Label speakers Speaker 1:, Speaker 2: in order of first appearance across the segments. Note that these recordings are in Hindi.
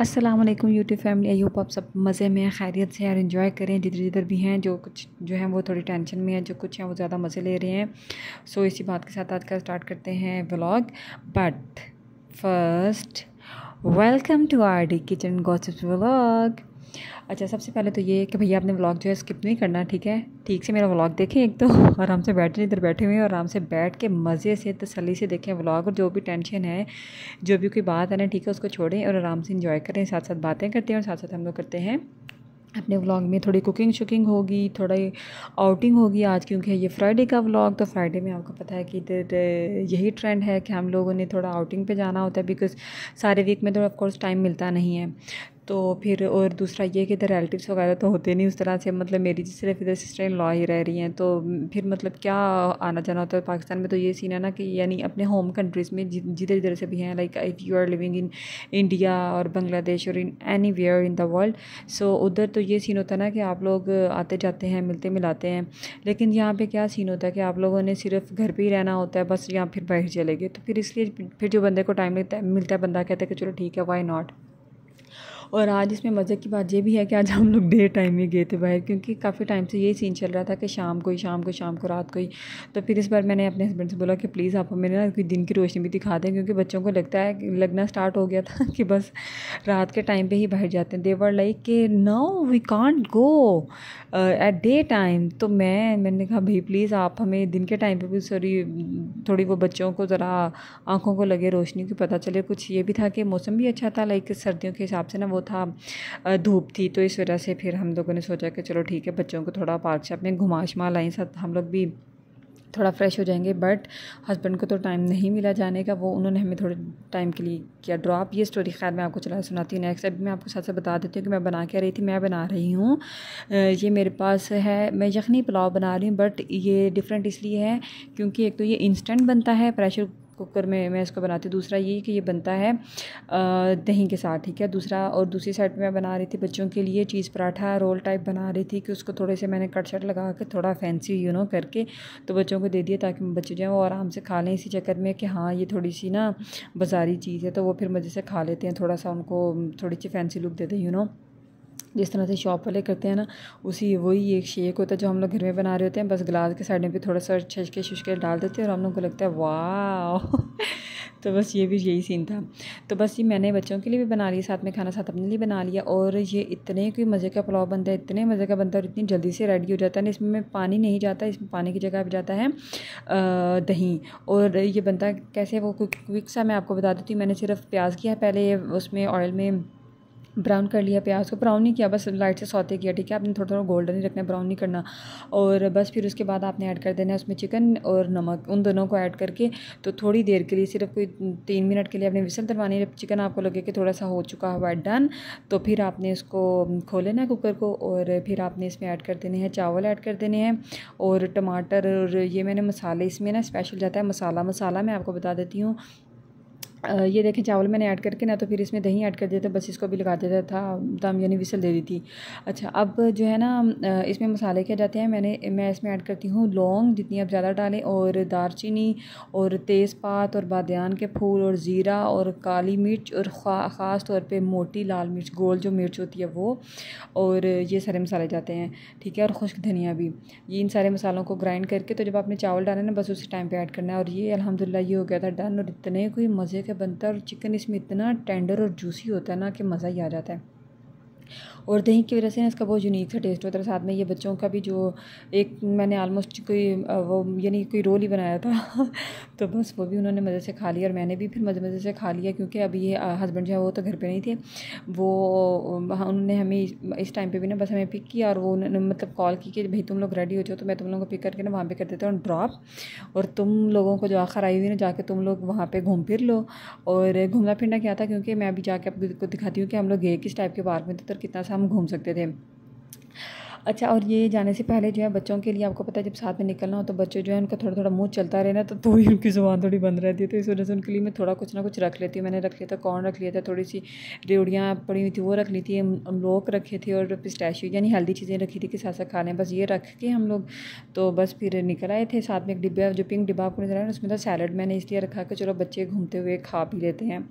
Speaker 1: Aslam YouTube family I hope आप सब मज़े में खैरियत से यार इन्जॉय करें जिधर जिधर भी हैं जो कुछ जो है वो थोड़ी टेंशन में है जो कुछ हैं वो ज़्यादा मज़े ले रहे हैं सो इसी बात के साथ आज का स्टार्ट करते हैं blog but first welcome to R D kitchen gossips vlog अच्छा सबसे पहले तो ये कि भैया आपने व्लॉग जो है स्किप नहीं करना ठीक है ठीक से मेरा व्लॉग देखें एक तो आराम से बैठे इधर बैठे हुए हैं और आराम से बैठ के मज़े से तसली से देखें व्लॉग और जो भी टेंशन है जो भी कोई बात है ना ठीक है उसको छोड़ें और आराम से इंजॉय करें साथ साथ बातें करते हैं और साथ साथ हम लोग करते हैं अपने व्लॉग में थोड़ी कुकिंग शुकिंग होगी थोड़ी आउटिंग होगी आज क्योंकि ये फ्राइडे का व्लॉग तो फ्राइडे में आपको पता है कि इधर यही ट्रेंड है कि हम लोगों ने थोड़ा आउटिंग पे जाना होता है बिकॉज सारे वीक में तो ऑफ कोर्स टाइम मिलता नहीं है तो फिर और दूसरा ये कि इधर रिलेटिव्स वगैरह तो होते नहीं उस तरह से मतलब मेरी सिर्फ इधर सिस्टर इन लॉ ही रह रही हैं तो फिर मतलब क्या आना जाना होता है पाकिस्तान में तो ये सीन है ना कि यानी अपने होम कंट्रीज़ में जिधर जिधर से भी हैं like if you are living in India और बांग्लादेश और in anywhere in the world so उधर तो ये सीन होता है ना कि आप लोग आते जाते हैं मिलते मिलाते हैं लेकिन यहाँ पर क्या सीन होता है कि आप लोगों ने सिर्फ घर पर ही रहना होता है बस यहाँ फिर बाहर चले गए तो फिर इसलिए फिर जो बंदे को टाइम मिलता है मिलता है बंदा कहता है कि चलो ठीक है वाई नॉट और आज इसमें मज़े की बात ये भी है कि आज हम लोग डे टाइम ही गए थे बाहर क्योंकि काफ़ी टाइम से ये सीन चल रहा था कि शाम को ही शाम को शाम को रात को ही तो फिर इस बार मैंने अपने हस्बैंड से बोला कि प्लीज़ आप हमें ना कोई दिन की रोशनी भी दिखा दें क्योंकि बच्चों को लगता है लगना स्टार्ट हो गया था कि बस रात के टाइम पर ही बाहर जाते हैं देवर लाइक के now we can't go at day time तो मैं मैंने कहा भाई प्लीज़ आप हमें दिन के टाइम पर भी सॉरी थोड़ी वो बच्चों को ज़रा आँखों को लगे रोशनी की पता चले कुछ ये भी था कि मौसम भी अच्छा था लाइक सर्दियों के हिसाब से ना वो वो था धूप थी तो इस वजह से फिर हम लोगों ने सोचा कि चलो ठीक है बच्चों को थोड़ा पार्क से में घुमा शुमा लाइन साथ हम लोग भी थोड़ा फ्रेश हो जाएंगे बट हस्बैंड को तो टाइम नहीं मिला जाने का वो उन्होंने हमें थोड़े टाइम के लिए किया ड्रॉप ये स्टोरी खैर मैं आपको चला सुनाती हूँ नेक्स्ट अभी मैं आपको साथ साथ बता देती हूँ कि मैं बना के रही थी मैं बना रही हूँ ये मेरे पास है मैं यखनी पुलाव बना रही हूँ बट ये डिफरेंट इसलिए है क्योंकि एक तो ये इंस्टेंट बनता है प्रेशर कुकर में मैं इसको बनाती हूँ दूसरा यही कि ये बनता है दही के साथ ठीक है दूसरा और दूसरी साइड में मैं बना रही थी बच्चों के लिए चीज़ पराठा रोल टाइप बना रही थी कि उसको थोड़े से मैंने कट शट लगा के थोड़ा फैंसी यू नो करके तो बच्चों को दे दिया ताकि बच्चे जो हैं वो आराम से खा लें इसी चक्कर में कि हाँ ये थोड़ी सी ना बाज़ारी चीज़ है तो वो फिर मज़े से खा लेते हैं थोड़ा सा उनको थोड़ी सी फैंसी लुक देते हैं यू नो जिस तरह से शॉप वाले करते हैं ना उसी वही एक शेक होता है जो हम लोग घर में बना रहे होते हैं बस गिलास के साइड में भी थोड़ा सा छचके छुचके डाल देते हैं और हम लोग को लगता है वाह तो बस ये भी यही सीन था तो बस ये मैंने बच्चों के लिए भी बना लिया साथ में खाना साथ अपने लिए बना लिया और ये इतने कोई मज़े का पुलाव बनता है इतने मज़े का बनता है और इतनी जल्दी से रेडी हो जाता है ना इसमें पानी नहीं जाता इसमें पानी की जगह पर जाता है दही और ये बनता कैसे वो क्विक सा मैं आपको बता देती हूँ मैंने सिर्फ प्याज किया है पहले उसमें ऑयल में ब्राउन कर लिया प्याज को ब्राउन नहीं किया बस लाइट से सौते किया ठीक है आपने थोड़ा थोड़ा गोल्डन ही रखना है ब्राउन नहीं करना और बस फिर उसके बाद आपने ऐड कर देना है उसमें चिकन और नमक उन दोनों को ऐड करके तो थोड़ी देर के लिए सिर्फ कोई तीन मिनट के लिए आपने विसल दरवानी चिकन आपको लगे कि थोड़ा सा हो चुका हुआ डन तो फिर आपने इसको खो लेना है कुकर को और फिर आपने इसमें ऐड कर देने हैं चावल ऐड कर देने हैं और टमाटर और ये मैंने मसाले इसमें ना स्पेशल जाता है मसाला मसाला मैं आपको बता देती हूँ ये देखें चावल मैंने ऐड करके ना तो फिर इसमें दही ऐड कर देता बस इसको भी लगा देता था दम यानी विसल दे दी थी अच्छा अब जो है ना इसमें मसाले क्या जाते हैं मैंने मैं इसमें ऐड करती हूँ लौंग जितनी आप ज़्यादा डालें और दारचीनी और तेज़पात और बादन के फूल और ज़ीरा और काली मिर्च और खा ख़ास तौर पर मोटी लाल मिर्च गोल जो मिर्च होती है वो और ये सारे मसाले जाते हैं ठीक है और खुश्क धनिया भी ये इन सारे मसालों को ग्राइंड करके तो जब आपने चावल डाले ना बस उसी टाइम पर ऐड करना है और ये अलहमदिल्ला ये हो गया था डन और इतने कोई मज़े से बनता है और चिकन इसमें इतना टेंडर और जूसी होता है ना कि मज़ा ही आ जाता है और दही की वजह से ना इसका बहुत यूनिक सा टेस्ट होता है साथ में ये बच्चों का भी जो एक मैंने आलमोस्ट कोई वो यानी कोई रोल ही बनाया था तो बस वो भी उन्होंने मज़े से खा लिया और मैंने भी फिर मज़े मज़े से खा लिया क्योंकि अभी ये हस्बैंड जो है वो तो घर पर नहीं थे वो उन्होंने हमें इस टाइम पर भी ना बस हमें पिक किया और वो उन्होंने मतलब कॉल की कि भाई तुम लोग रेडी हो जाओ तो मैं तुम लोगों को पिक करके ना वहाँ पर कर देता हूँ ड्रॉप और तुम लोगों को जो आखिर आई हुई ना जाके तुम लोग वहाँ पर घूम फिर लो और घूमना फिरना क्या था क्योंकि मैं अभी जाके आपको दिखाती हूँ कि हम लोग गए किस टाइप के पार्क में तो कितना सा हम घूम सकते थे अच्छा और ये जाने से पहले जो है बच्चों के लिए आपको पता है जब साथ में निकलना हो तो बच्चे जो है उनका थोड़ा थोड़ा मुँह चलता रहना तो तो ही उनकी ज़ुबान थोड़ी बंद रहती है तो इस वजह से उनके लिए मैं थोड़ा कुछ ना कुछ रख लेती हूँ मैंने रख लिया था कॉर्न रख लिया था थोड़ी सी रेवड़ियाँ पड़ी हुई थी वो रख ली थी लोक रखे थे और पिस्टैशियो यानी हेल्दी चीज़ें रखी थी कि साथ साथ खाने बस ये रख के हम लोग तो बस फिर निकल आए थे साथ में एक डिब्बा जो पिंक डिब्बा आपको नजर आया उसमें था सैलड मैंने इसलिए रखा कि चलो बच्चे घूमते हुए खा पी लेते हैं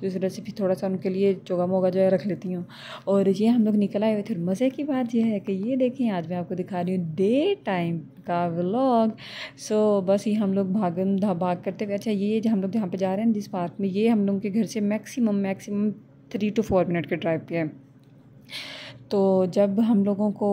Speaker 1: तो इस वजह से फिर थोड़ा सा उनके लिए चोगा मोगा जो है रख लेती हूँ और ये हम लोग निकल आए हुए थे मज़े की बात यह है कि ये देखें आज मैं आपको दिखा रही हूँ डे टाइम का व्लॉग सो so, बस ये हम लोग भागम भाग करते हुए अच्छा ये हम लोग जहाँ पे जा रहे हैं जिस पार्क में ये हम लोग के घर से maximum maximum three two four minute के ड्राइव पे है तो जब हम लोगों को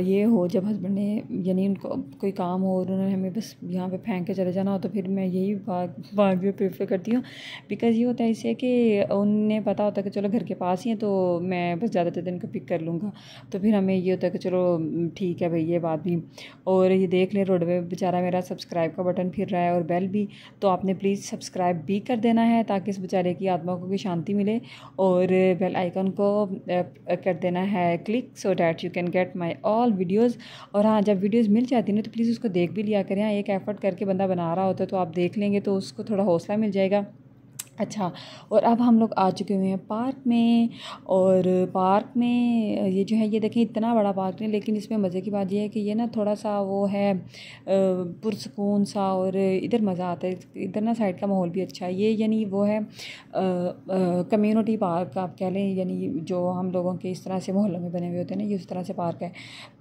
Speaker 1: ये हो जब हस्बैंड ने यानी उनको कोई काम हो और उन्होंने हमें बस यहाँ पे फेंक के चले जाना हो तो फिर मैं यही भाग भी प्रेफर करती हूँ बिकॉज़ ये होता है इससे कि उन्हें पता होता है कि चलो घर के पास ही है तो मैं बस ज़्यादातर दिन को पिक कर लूँगा तो फिर हमें ये होता है कि चलो ठीक है भाई ये बात भी और ये देख ले रोडवे बेचारा मेरा सब्सक्राइब का बटन फिर रहा है और बेल भी तो आपने प्लीज़ सब्सक्राइब भी कर देना है ताकि इस बेचारे की आत्मा को भी शांति मिले और बेल आइकन को कर देना है है click so that you can get my all videos और हाँ जब वीडियोज़ मिल जाती ना तो प्लीज़ उसको देख भी लिया करें हाँ एक एफ़र्ट करके बंदा बना रहा होता है तो आप देख लेंगे तो उसको थोड़ा हौसला मिल जाएगा अच्छा और अब हम लोग आ चुके हुए हैं पार्क में और पार्क में ये जो है ये देखें इतना बड़ा पार्क है लेकिन इसमें मज़े की बात ये है कि ये ना थोड़ा सा वो है पुरसकून सा और इधर मज़ा आता है इधर ना साइड का माहौल भी अच्छा है ये यानी वो है कम्युनिटी पार्क आप कह लें यानी जो हम लोगों के इस तरह से मोहल्लों में बने हुए होते हैं ना ये उस तरह से पार्क है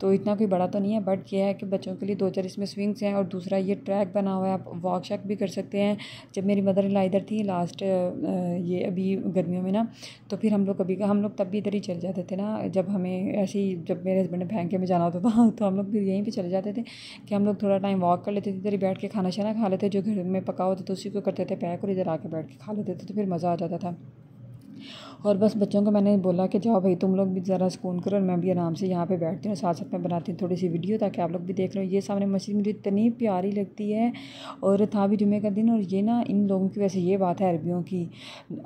Speaker 1: तो इतना कोई बड़ा तो नहीं है बट ये है कि बच्चों के लिए दो चार इसमें स्विंग्स हैं और दूसरा ये ट्रैक बना हुआ है आप वॉक शॉक भी कर सकते हैं जब मेरी मदर इन इधर थी लास्ट ये अभी गर्मियों में ना तो फिर हम लोग कभी हम लोग तब भी इधर ही चले जाते थे ना जब हमें ऐसे ही जब मेरे हस्बैंड बैंक में जाना होता था तो हम लोग फिर यहीं पर चले जाते थे कि हम लोग थोड़ा टाइम वॉक कर लेते थे इधर ही बैठ के खाना शाना खा लेते जो घर में पका होता था उसी को करते थे पैक और इधर आके बैठ के खा लेते थे तो फिर मज़ा आ जाता था और बस बच्चों को मैंने बोला कि जाओ भाई तुम लोग भी ज़रा सुकून करो और मैं भी आराम से यहाँ पे बैठती हूँ साथ साथ में बनाती हूँ थोड़ी सी वीडियो ताकि आप लोग भी देख रहे हो ये सामने मस्जिद मुझे इतनी प्यारी लगती है और था भी जुमे का दिन और ये ना इन लोगों की वैसे ये बात है अरबियों की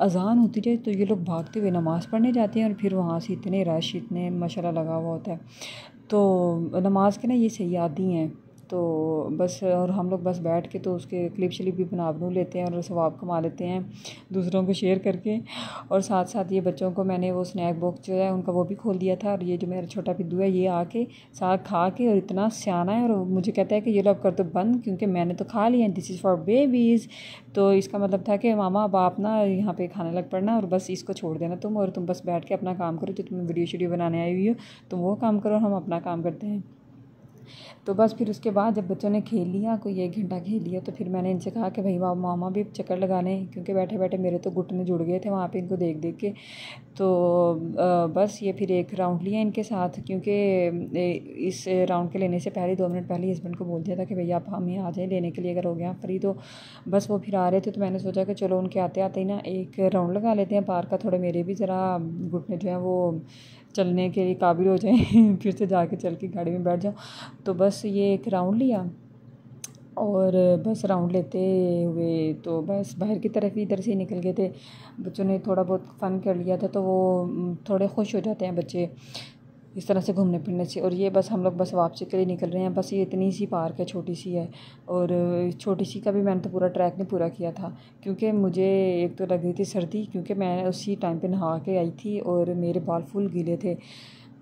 Speaker 1: अजान होती है तो ये लोग भागते हुए नमाज़ पढ़ने जाते हैं और फिर वहाँ से इतने रश इतने मशाला लगा हुआ होता है तो नमाज के ना ये सही सयादी हैं तो बस और हम लोग बस बैठ के तो उसके क्लिप श्लिप भी बना बनू लेते हैं और सवाब कमा लेते हैं दूसरों को शेयर करके और साथ साथ ये बच्चों को मैंने वो स्नैक बॉक्स जो है उनका वो भी खोल दिया था और ये जो मेरा छोटा पिद्दू है ये आके साग खा के और इतना सियाना है और मुझे कहता है कि ये लोग कर दो तो बंद क्योंकि मैंने तो खा लिया दिस इज़ फॉर बेबीज़ तो इसका मतलब था कि मामा अब आप ना यहाँ पर खाने लग पड़ना और बस इसको छोड़ देना तुम और तुम बस बैठ के अपना काम करो जो तुम वीडियो शीडियो बनाने आई हुई हो तुम वो काम करो हम अपना काम करते हैं तो बस फिर उसके बाद जब बच्चों ने खेल लिया कोई एक घंटा खेल लिया तो फिर मैंने इनसे कहा कि भाई वाह मामा भी चक्कर लगाने क्योंकि बैठे बैठे मेरे तो घुटने जुड़ गए थे वहाँ पे इनको देख देख के तो बस ये फिर एक राउंड लिया इनके साथ क्योंकि इस राउंड के लेने से पहले दो मिनट पहले हस्बैंड को बोल दिया था कि भैया आप हमें आ जाएँ लेने के लिए अगर हो गया फ्री तो बस वो फिर आ रहे थे तो मैंने सोचा कि चलो उनके आते आते ही ना एक राउंड लगा लेते हैं पार्क का थोड़े मेरे भी ज़रा घुटने जो हैं वो चलने के लिए काबिल हो जाए फिर से जाके चल के गाड़ी में बैठ जाओ तो बस ये एक राउंड लिया और बस राउंड लेते हुए तो बस बाहर की तरफ ही इधर से ही निकल गए थे बच्चों ने थोड़ा बहुत फ़न कर लिया था तो वो थोड़े खुश हो जाते हैं बच्चे इस तरह से घूमने फिरने से और ये बस हम लोग बस वापसी के लिए निकल रहे हैं बस ये इतनी सी पार्क है छोटी सी है और छोटी सी का भी मैंने तो पूरा ट्रैक नहीं पूरा किया था क्योंकि मुझे एक तो लग रही थी सर्दी क्योंकि मैं उसी टाइम पे नहा के आई थी और मेरे बाल फुल गीले थे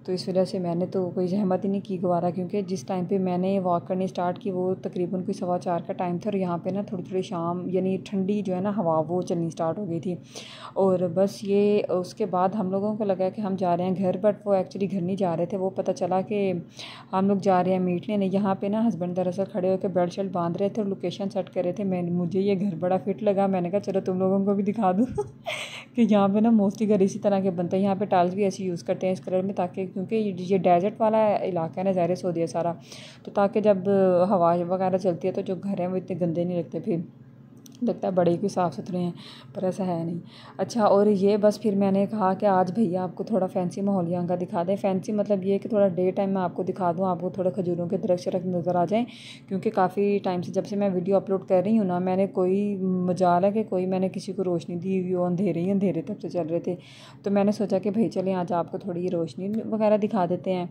Speaker 1: तो इस वजह से मैंने तो कोई जहमत ही नहीं की गुबारा क्योंकि जिस टाइम पे मैंने वॉक करनी स्टार्ट की वो तकरीबन कोई सवा चार का टाइम था और यहाँ पे ना थोड़ी थोड़ी शाम यानी ठंडी जो है ना हवा वो चलनी स्टार्ट हो गई थी और बस ये उसके बाद हम लोगों को लगा कि हम जा रहे हैं घर बट वो एक्चुअली घर नहीं जा रहे थे वो पता चला कि हम लोग जा रहे हैं मीट लेने यहाँ पर ना हस्बैंड दरअसल खड़े होकर बेल्ट शेल्ट बांध रहे थे और लोकेशन सेट कर रहे थे मैं मुझे ये घर बड़ा फिट लगा मैंने कहा चलो तुम लोगों को भी दिखा दूँ कि यहाँ पे ना मोस्टली घर इसी तरह के बनते हैं यहाँ पे टाइल्स भी ऐसे यूज़ करते हैं इस कलर में ताकि क्योंकि ये डेजर्ट वाला इलाका है ना ज़ाहिर सऊदी सारा तो ताकि जब हवा वगैरह चलती है तो जो घर हैं वो इतने गंदे नहीं लगते फिर लगता है बड़े क्यों साफ़ सुथरे हैं पर ऐसा है नहीं अच्छा और ये बस फिर मैंने कहा कि आज भैया आपको थोड़ा फैंसी माहौलिया का दिखा दें फैंसी मतलब ये कि थोड़ा डे टाइम में आपको दिखा दूँ आपको थोड़ा खजूरों के दृश्य रख नज़र आ जाएँ क्योंकि काफ़ी टाइम से जब से मैं वीडियो अपलोड कर रही हूँ ना मैंने कोई मजाल है कि कोई मैंने किसी को रोशनी दी हुई और अंधेरे ही अंधेरे तब से चल रहे थे तो मैंने सोचा कि भाई चले आज आपको थोड़ी रोशनी वगैरह दिखा देते हैं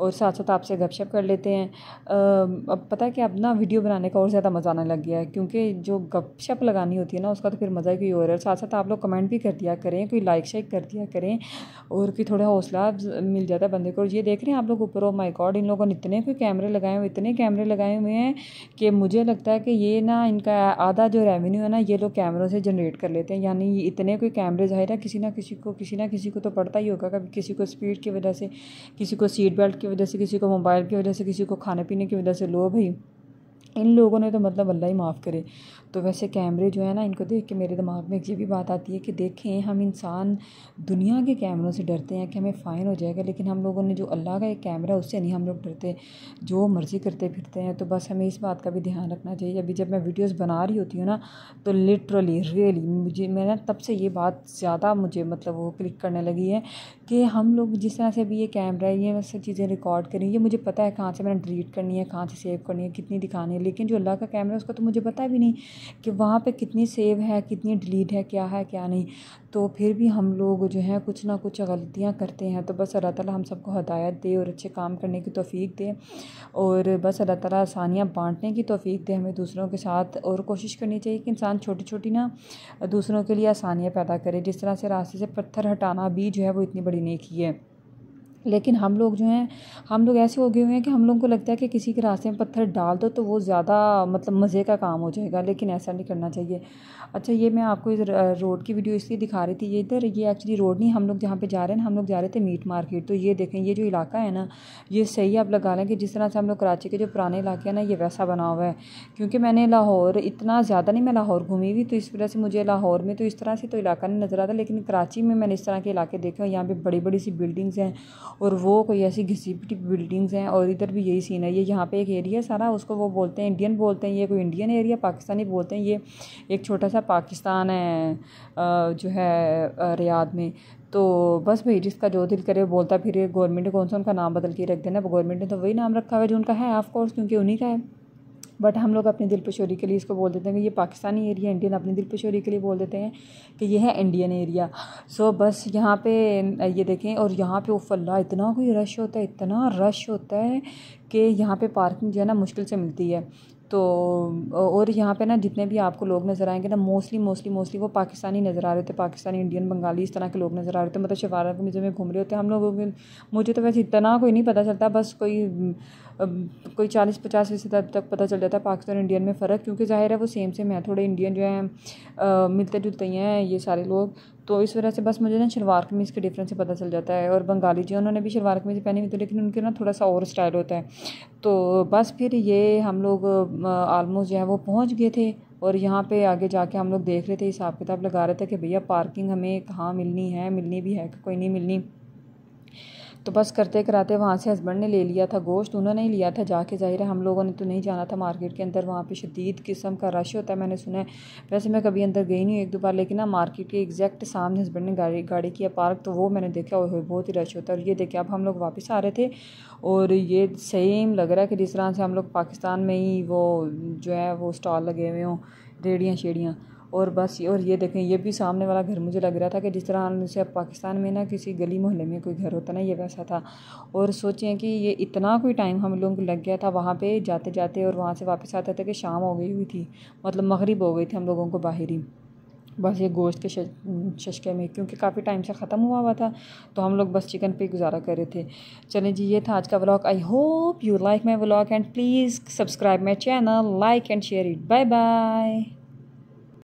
Speaker 1: और साथ साथ आपसे गपशप कर लेते हैं अब पता है कि अब ना वीडियो बनाने का और ज़्यादा मज़ा आने लग गया है क्योंकि जो गप शप लगानी होती है ना उसका तो फिर मज़ा ही कोई और है साथ साथ आप लोग कमेंट भी कर दिया करें कोई लाइक शाइक कर दिया करें और कोई थोड़ा हौसला मिल जाता है बंदे को और ये देख रहे हैं आप लोग ऊपर ओ माई गॉड इन लोगों ने इतने कोई कैमरे लगाए हुए इतने कैमरे लगाए हुए हैं कि मुझे लगता है कि ये ना इनका आधा जो रेवेन्यू है ना ये लोग कैमरों से जनरेट कर लेते हैं यानी इतने कोई कैमरे जाहिर है किसी ना किसी को किसी ना किसी को तो पड़ता ही होगा कभी किसी को स्पीड की वजह से किसी को सीट बेल्ट की वजह से किसी को मोबाइल की वजह से किसी को खाने पीने की वजह से लो भाई इन लोगों ने तो मतलब अल्लाह ही माफ़ करे तो वैसे कैमरे जो है ना इनको देख के मेरे दिमाग में एक ये भी बात आती है कि देखें हम इंसान दुनिया के कैमरों से डरते हैं कि हमें फ़ाइन हो जाएगा लेकिन हम लोगों ने जो अल्लाह का एक कैमरा उससे नहीं हम लोग डरते जो मर्ज़ी करते फिरते हैं तो बस हमें इस बात का भी ध्यान रखना चाहिए अभी जब मैं वीडियोज़ बना रही होती हूँ ना तो लिटरली रियली मुझे मैंने तब से ये बात ज़्यादा मुझे मतलब वो क्लिक करने लगी है कि हम लोग जिस तरह से अभी ये कैमरा है ये सब चीज़ें रिकॉर्ड करें ये मुझे पता है कहाँ से मैंने डिलीट करनी है कहाँ से सेव करनी है कितनी दिखानी है लेकिन जो अल्लाह का कैमरा है उसका तो मुझे पता भी नहीं कि वहाँ पे कितनी सेव है कितनी डिलीट है क्या है क्या नहीं तो फिर भी हम लोग जो है कुछ ना कुछ गलतियाँ करते हैं तो बस अल्लाह ताली हम सबको हदायत दे और अच्छे काम करने की तोफ़ीक दे और बस अल्लाह ताली आसानियाँ बाँटने की तोफ़ी दे हमें दूसरों के साथ और कोशिश करनी चाहिए कि इंसान छोटी छोटी ना दूसरों के लिए आसानियाँ पैदा करे जिस तरह से रास्ते से पत्थर हटाना भी जो है वो इतनी बड़ी नेकी है लेकिन हम लोग जो हैं हम लोग ऐसे हो गए हुए हैं कि हम लोगों को लगता है कि किसी के रास्ते में पत्थर डाल दो तो वो ज़्यादा मतलब मज़े का काम हो जाएगा लेकिन ऐसा नहीं करना चाहिए अच्छा ये मैं आपको इस रोड की वीडियो इसलिए दिखा रही थी ये इधर ये एक्चुअली रोड नहीं हम लोग जहाँ पे जा रहे हैं हम लोग जा रहे थे मीट मार्केट तो ये देखें ये जो इलाका है ना ये सही आप लगा लें कि जिस तरह से हम लोग कराची के जो पुराने इलाके हैं ना ये वैसा बना हुआ है क्योंकि मैंने लाहौर इतना ज़्यादा नहीं मैं लाहौर घूमी हुई तो इस वजह से मुझे लाहौर में तो इस तरह से तो इलाका नहीं नज़र आता लेकिन कराची में मैंने इस तरह के इलाके देखे हैं यहाँ पर बड़ी बड़ी सी बिल्डिंग्स हैं और वो कोई ऐसी घसी पिटी बिल्डिंग्स हैं और इधर भी यही सीन है ये यहाँ पे एक एरिया सारा उसको वो बोलते हैं इंडियन बोलते हैं ये कोई इंडियन एरिया पाकिस्तानी बोलते हैं ये एक छोटा सा पाकिस्तान है जो है रियाद में तो बस भाई जिसका जो दिल करे बोलता फिर गवर्नमेंट कौन सा उनका नाम बदल के रख देना गवर्नमेंट ने तो वही नाम रखा हुआ है जो उनका है ऑफ़ कोर्स क्योंकि उन्हीं का है बट हम लोग अपनी दिलपशोरी के लिए इसको बोल देते हैं कि ये पाकिस्तानी एरिया इंडियन अपनी दिलपशोरी के लिए बोल देते हैं कि ये है इंडियन एरिया सो बस यहाँ पे ये देखें और यहाँ पे उफल्ला इतना कोई रश होता है इतना रश होता है कि यहाँ पे पार्किंग जो है ना मुश्किल से मिलती है तो और यहाँ पे ना जितने भी आपको लोग नज़र आएंगे ना मोस्टली मोस्टली मोस्टली वो पाकिस्तानी नज़र आ रहे थे पाकिस्तानी इंडियन बंगाली इस तरह के लोग नज़र आ रहे थे मतलब शिवारा के म्यूज़ियम में घूम रहे होते हम लोगों के मुझे तो वैसे इतना कोई नहीं पता चलता बस कोई कोई चालीस पचास फीसद तक पता चल जाता है पाकिस्तान इंडियन में फ़र्क क्योंकि ज़ाहिर है वो सेम सेम है थोड़े इंडियन जो हैं मिलते जुलते ही हैं ये सारे लोग तो इस वजह से बस मुझे ना शलवार कमीज़ के डिफरेंस से पता चल जाता है और बंगाली जो उन्होंने भी शलवार कमीज़ पहनी हुई थी लेकिन उनके ना थोड़ा सा और स्टाइल होता है तो बस फिर ये हम लोग आलमोस्ट जो है वो पहुँच गए थे और यहाँ पे आगे जाके हम लोग देख रहे थे हिसाब किताब लगा रहे थे कि भैया पार्किंग हमें कहाँ मिलनी है मिलनी भी है कि कोई नहीं मिलनी तो बस करते कराते वहाँ से हस्बैंड ने ले लिया था गोश्त उन्होंने ही लिया था जाके ज़ाहिर है हम लोगों ने तो नहीं जाना था मार्केट के अंदर वहाँ पे शदीद किस्म का रश होता है मैंने सुना है वैसे मैं कभी अंदर गई नहीं एक दो बार लेकिन ना मार्केट के एग्जैक्ट सामने हस्बैंड ने गाड़ी गाड़ी किया पार्क तो वो मैंने देखा और बहुत ही रश होता है और ये देखे अब हम लोग वापस आ रहे थे और ये सेम लग रहा है कि जिस तरह से हम लोग पाकिस्तान में ही वो जो है वो स्टॉल लगे हुए हों रेड़ियाँ शेड़ियाँ और बस और ये देखें ये भी सामने वाला घर मुझे लग रहा था कि जिस तरह से पाकिस्तान में ना किसी गली मोहल्ले में कोई घर होता ना ये वैसा था और सोचें कि ये इतना कोई टाइम हम लोगों को लग गया था वहाँ पे जाते जाते और वहाँ से वापस आते थे कि शाम हो गई हुई थी मतलब मगरब हो गई थी हम लोगों को बाहर ही बस ये गोश्त के शशके में क्योंकि काफ़ी टाइम से ख़त्म हुआ हुआ था तो हम लोग बस चिकन पे गुजारा कर रहे थे चलें जी ये था आज का vlog I hope you like my blog and please subscribe my channel like and share it bye bye